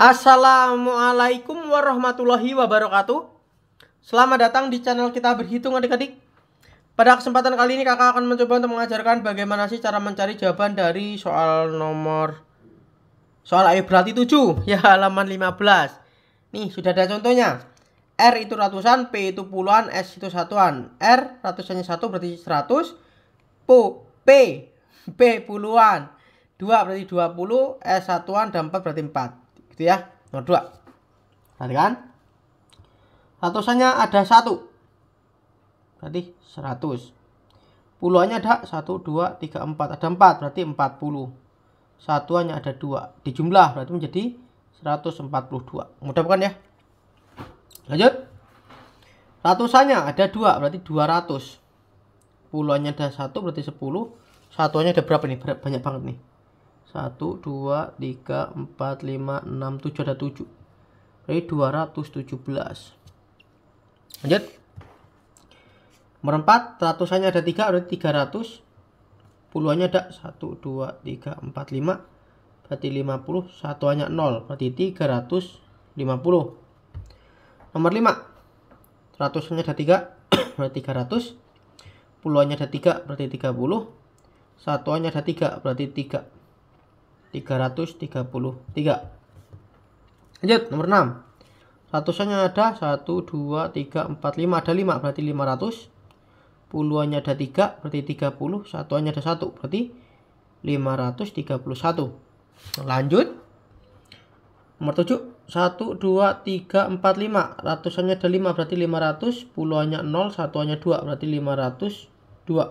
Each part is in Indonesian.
Assalamualaikum warahmatullahi wabarakatuh Selamat datang di channel kita berhitung adik-adik Pada kesempatan kali ini kakak akan mencoba untuk mengajarkan bagaimana sih cara mencari jawaban dari soal nomor Soal ayat berarti 7 ya halaman 15 Nih sudah ada contohnya R itu ratusan, P itu puluhan, S itu satuan R ratusannya satu berarti 100 P, P, P puluhan 2 berarti 20, S satuan dan 4 berarti 4 gitu ya nomor dua berarti kan ratusannya ada satu berarti 100 puluhannya ada 1, 2, 3, 4 ada 4 berarti 40 satuannya ada 2 dijumlah berarti menjadi 142 mudah bukan ya lanjut ratusannya ada 2 berarti 200 puluhannya ada 1 berarti 10 satuannya ada berapa nih banyak banget nih 1, 2, 3, 4, 5, 6, 7, ada 7 jadi 217 lanjut nomor 4 ratusannya ada 3 ada 300 puluhannya ada 1 2 3 4 5 berarti 50 satuannya 0 berarti 350 nomor 5 ratusannya ada 3 berarti 300 puluhannya ada 3 berarti 30 satuannya ada 3 berarti 3 333. Lanjut, nomor 6. Ratusannya ada 1, 2, 3, 4, 5. Ada 5, berarti 500. Puluhannya ada 3, berarti 30. Satuannya ada 1, berarti 531. Lanjut. Nomor 7. 1, 2, 3, 4, 5. Ratusannya ada 5, berarti 500. Puluhannya 0, satuannya 2, berarti 502. Lanjut.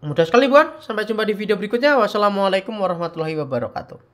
Mudah sekali bukan? Sampai jumpa di video berikutnya. Wassalamualaikum warahmatullahi wabarakatuh.